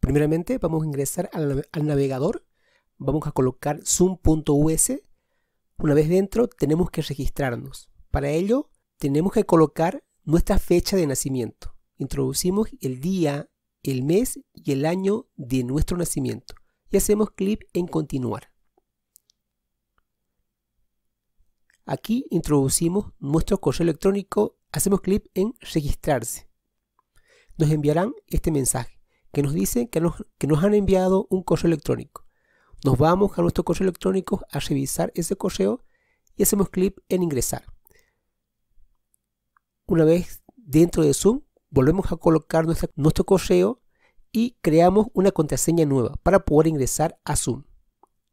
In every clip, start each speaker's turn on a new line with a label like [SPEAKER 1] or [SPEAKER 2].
[SPEAKER 1] Primeramente vamos a ingresar al, navegador, vamos a colocar zoom.us. Una vez dentro tenemos que registrarnos. Para ello tenemos que colocar nuestra fecha de nacimiento. Introducimos el día, el mes y el año de nuestro nacimiento y hacemos clic en continuar. Aquí introducimos nuestro correo electrónico, hacemos clic en registrarse. Nos enviarán este mensaje que nos dice que nos, que nos han enviado un correo electrónico. Nos vamos a nuestro correo electrónico a revisar ese correo y hacemos clic en ingresar. Una vez dentro de Zoom, volvemos a colocar nuestro correo y creamos una contraseña nueva para poder ingresar a Zoom.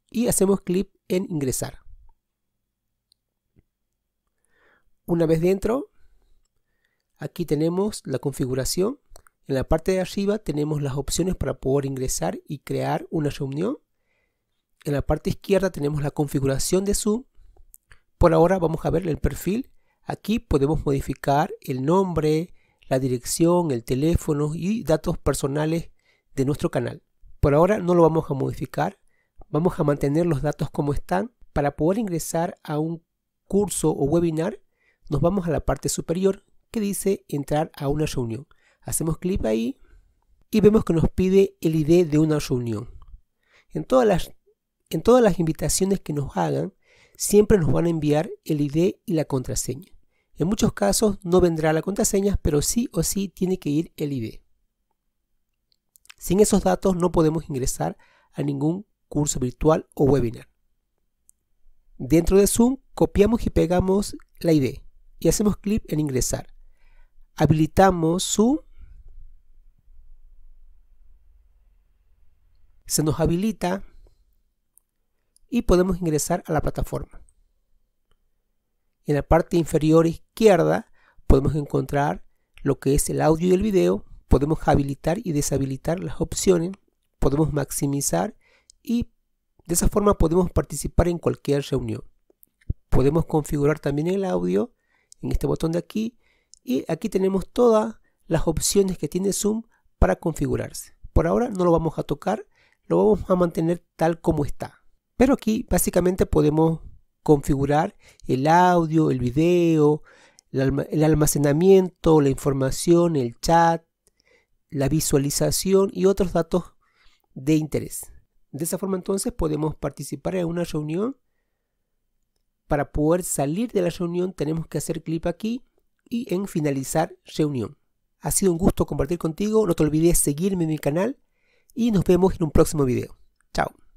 [SPEAKER 1] Y hacemos clic en ingresar. Una vez dentro, aquí tenemos la configuración. En la parte de arriba tenemos las opciones para poder ingresar y crear una reunión. En la parte izquierda tenemos la configuración de Zoom. Por ahora vamos a ver el perfil. Aquí podemos modificar el nombre, la dirección, el teléfono y datos personales de nuestro canal. Por ahora no lo vamos a modificar. Vamos a mantener los datos como están para poder ingresar a un curso o webinar nos vamos a la parte superior que dice entrar a una reunión. Hacemos clic ahí y vemos que nos pide el ID de una reunión. En todas las, en todas las invitaciones que nos hagan, siempre nos van a enviar el ID y la contraseña. En muchos casos no vendrá la contraseña, pero sí o sí tiene que ir el ID. Sin esos datos no podemos ingresar a ningún curso virtual o webinar. Dentro de Zoom copiamos y pegamos la ID y hacemos clic en ingresar. Habilitamos su... Se nos habilita y podemos ingresar a la plataforma. En la parte inferior izquierda podemos encontrar lo que es el audio y el video. Podemos habilitar y deshabilitar las opciones. Podemos maximizar y de esa forma podemos participar en cualquier reunión. Podemos configurar también el audio en este botón de aquí y aquí tenemos todas las opciones que tiene Zoom para configurarse. Por ahora no lo vamos a tocar, lo vamos a mantener tal como está. Pero aquí básicamente podemos configurar el audio, el video, el almacenamiento, la información, el chat, la visualización y otros datos de interés. De esa forma entonces podemos participar en una reunión para poder salir de la reunión tenemos que hacer clic aquí y en finalizar reunión. Ha sido un gusto compartir contigo, no te olvides seguirme en mi canal y nos vemos en un próximo video. Chao.